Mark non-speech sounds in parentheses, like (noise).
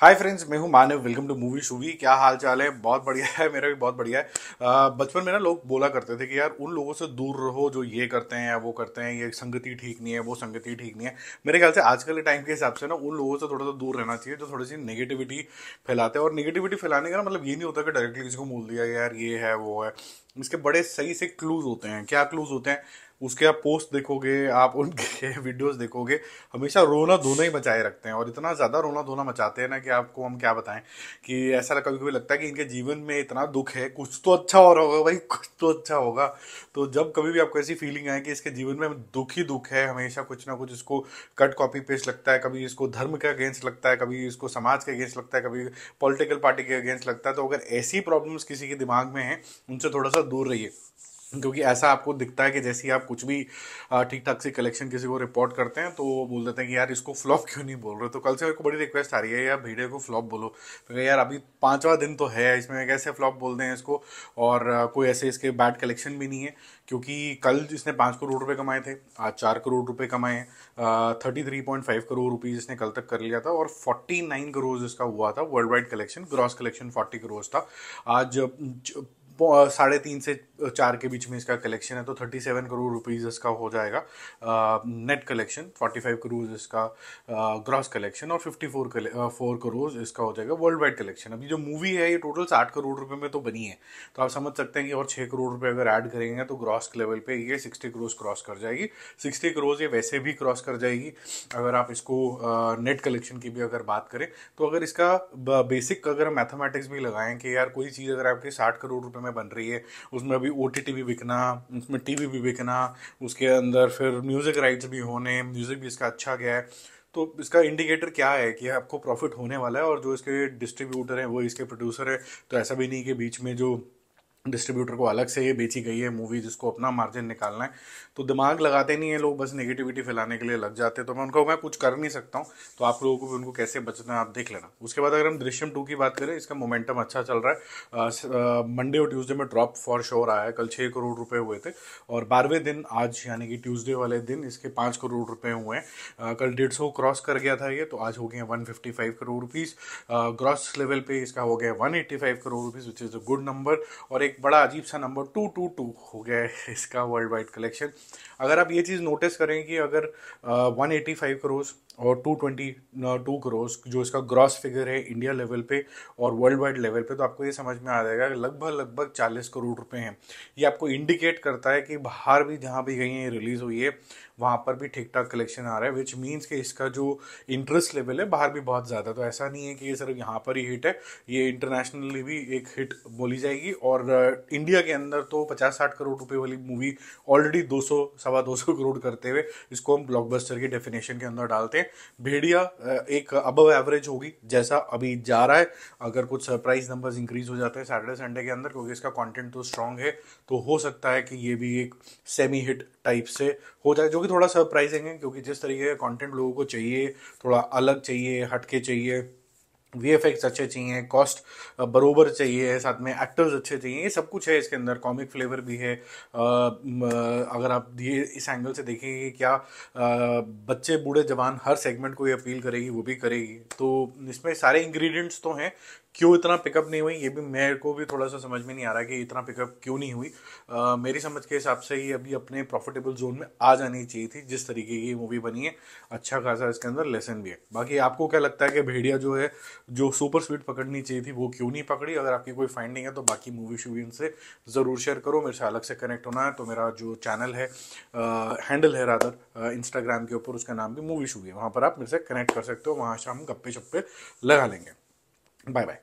हाय friends मैं हूँ Manav welcome to movie शूवी क्या हाल चाल है बहुत बढ़िया है मेरा भी बहुत बढ़िया है बचपन में ना लोग बोला करते थे कि यार उन लोगों से दूर रहो जो ये करते हैं या वो करते हैं ये संगति ठीक नहीं है वो संगति ठीक नहीं है मेरे ख्याल से आजकल के टाइम के हिसाब से ना उन लोगों से थोड़ा सा दूर रहना चाहिए जो थोड़ी सी नेगेटिविटी फैलाते हैं और नेगेटिविटी फैलाने का ना मतलब ये नहीं होता कि डायरेक्टली किसी को बोल दिया यार ये है वो है इसके बड़े सही से क्लूज होते हैं क्या क्लूज होते हैं उसके आप पोस्ट देखोगे आप उनके वीडियोस (laughs) देखोगे हमेशा रोना धोना ही मचाए रखते हैं और इतना ज़्यादा रोना धोना मचाते हैं ना कि आपको हम क्या बताएं कि ऐसा कभी कभी लगता है कि इनके जीवन में इतना दुख है कुछ तो अच्छा हो रहा होगा भाई कुछ तो अच्छा होगा तो जब कभी भी आपको ऐसी फीलिंग आए कि इसके जीवन में दुख ही दुख है हमेशा कुछ ना कुछ इसको कट कॉपी पेस्ट लगता है कभी इसको धर्म के अगेंस्ट लगता है कभी इसको समाज के अगेंस्ट लगता है कभी पॉलिटिकल पार्टी के अगेंस्ट लगता है तो अगर ऐसी प्रॉब्लम्स किसी के दिमाग में हैं उनसे थोड़ा सा दूर रहिए क्योंकि ऐसा आपको दिखता है कि जैसे ही आप कुछ भी ठीक ठाक से कलेक्शन किसी को रिपोर्ट करते हैं तो वो बोल देते हैं कि यार इसको फ्लॉप (laughs) क्यों नहीं बोल रहे तो कल से मेरे को बड़ी रिक्वेस्ट आ रही है यार भीड़े को फ्लॉप बोलो तो यार अभी पाँचवा दिन तो है इसमें कैसे फ्लॉप बोल दें इसको और कोई ऐसे इसके बैड कलेक्शन भी नहीं है क्योंकि कल जिसने पाँच करोड़ रुपये कमाए थे आज चार करोड़ रुपये कमाए thirty three point five crore rupees इसने कल तक कर लिया था और फोर्टी नाइन करोड़ इसका हुआ था world wide collection gross collection forty crore था आज साढ़े तीन से चार के बीच में इसका कलेक्शन है तो थर्टी सेवन करोड़ रुपीज़ इसका हो जाएगा net collection forty five crore इसका ग्रॉस कलेक्शन और फिफ्टी फोर फोर करोड़ इसका हो जाएगा वर्ल्ड वाइड कलेक्शन अभी जो मूवी है ये टोटल साठ करोड़ रुपये में तो बनी है तो आप समझ सकते हैं कि और छः करोड़ रुपये अगर ऐड करेंगे तो ग्रॉस लेवल पर ये सिक्सटी करोज क्रॉस कर जाएगी सिक्सटी करोज ये वैसे भी क्रॉस कर जाएगी अगर आप इसको नेट कलेक्शन की भी अगर बात करें तो अगर इसका बेसिक अगर मैथमेटिक्स भी लगाएं कि यार कोई चीज़ अगर आपके साठ करोड़ रुपये में बन रही है उसमें अभी ओ भी बिकना उसमें टी भी बिकना उसके अंदर फिर म्यूज़िक राइट्स भी होने म्यूज़िक भी इसका अच्छा गया है तो इसका इंडिकेटर क्या है कि आपको प्रॉफिट होने वाला है और जो इसके डिस्ट्रीब्यूटर हैं वो इसके प्रोड्यूसर है तो ऐसा भी नहीं कि बीच में जो डिस्ट्रीब्यूटर को अलग से ये बेची गई है मूवी जिसको अपना मार्जिन निकालना है तो दिमाग लगाते नहीं है लोग बस नेगेटिविटी फैलाने के लिए लग जाते हैं तो मैं उनको मैं कुछ कर नहीं सकता हूँ तो आप लोगों को भी उनको कैसे बचना है आप देख लेना उसके बाद अगर हम दृश्यम टू की बात करें इसका मोमेंटम अच्छा चल रहा है मंडे और ट्यूजडे में ड्रॉप फॉर श्योर आया है कल छः करोड़ रुपये हुए थे और बारहवें दिन आज यानी कि ट्यूजडे वाले दिन इसके पाँच करोड़ रुपये हुए हैं कल डेढ़ सौ क्रॉस कर गया था ये तो आज हो गए one fifty five crore rupees gross level पर इसका हो गया one eighty five crore rupees which is a good number और एक एक बड़ा अजीब सा नंबर टू टू टू हो गया है इसका वर्ल्ड वाइड कलेक्शन अगर आप ये चीज़ नोटिस करें कि अगर वन एटी फाइव करोज और टू ट्वेंटी टू करोज जो इसका ग्रॉस फिगर है इंडिया लेवल पे और वर्ल्ड वाइड लेवल पे तो आपको ये समझ में आ जाएगा लगभग लगभग चालीस करोड़ रुपए हैं ये आपको इंडिकेट करता है कि बाहर भी जहाँ भी गई है रिलीज़ हुई है वहाँ पर भी ठीक ठाक कलेक्शन आ रहा है विच मीन्स कि इसका जो इंटरेस्ट लेवल है बाहर भी बहुत ज़्यादा तो ऐसा नहीं है कि ये सिर्फ यहाँ पर ही हिट है ये इंटरनेशनली भी एक हिट बोली जाएगी और इंडिया के अंदर तो 50-60 करोड़ रुपए वाली मूवी ऑलरेडी 200 सवा 200 करोड़ करते हुए इसको हम ब्लॉकबस्टर की डेफिनेशन के अंदर डालते हैं भेड़िया एक अबव एवरेज होगी जैसा अभी जा रहा है अगर कुछ सरप्राइज नंबर्स इंक्रीज हो जाते हैं सैटरडे संडे के अंदर क्योंकि इसका कॉन्टेंट तो स्ट्रांग है तो हो सकता है कि ये भी एक सेमी हिट टाइप से हो जाए जो कि थोड़ा सरप्राइजिंग है क्योंकि जिस तरीके का कॉन्टेंट लोगों को चाहिए थोड़ा अलग चाहिए हटके चाहिए वी एफ एक्स अच्छे चाहिए कॉस्ट बरोबर चाहिए साथ में एक्टर्स अच्छे चाहिए ये सब कुछ है इसके अंदर कॉमिक फ्लेवर भी है अगर आप ये इस एंगल से देखेंगे क्या बच्चे बूढ़े जवान हर सेगमेंट को ये अपील करेगी वो भी करेगी तो इसमें सारे इंग्रेडिएंट्स तो हैं क्यों इतना पिकअप नहीं हुई ये भी मेरे को भी थोड़ा सा समझ में नहीं आ रहा कि इतना पिकअप क्यों नहीं हुई आ, मेरी समझ के हिसाब से ये अभी अपने प्रॉफिटेबल जोन में आ जानी चाहिए थी जिस तरीके की मूवी बनी है अच्छा खासा इसके अंदर लेसन भी है बाकी आपको क्या लगता है कि भेड़िया जो है जो सुपर स्पीड पकड़नी चाहिए थी वो क्यों नहीं पकड़ी अगर आपकी कोई फाइंडिंग है तो बाकी मूवी शूवी से ज़रूर शेयर करो मेरे से अलग से कनेक्ट होना है तो मेरा जो चैनल है हैंडल है रादर इंस्टाग्राम के ऊपर उसका नाम भी मूवी शूवी है वहाँ पर आप मेरे से कनेक्ट कर सकते हो वहाँ से हम गप्पे शप्पे लगा लेंगे Bye bye.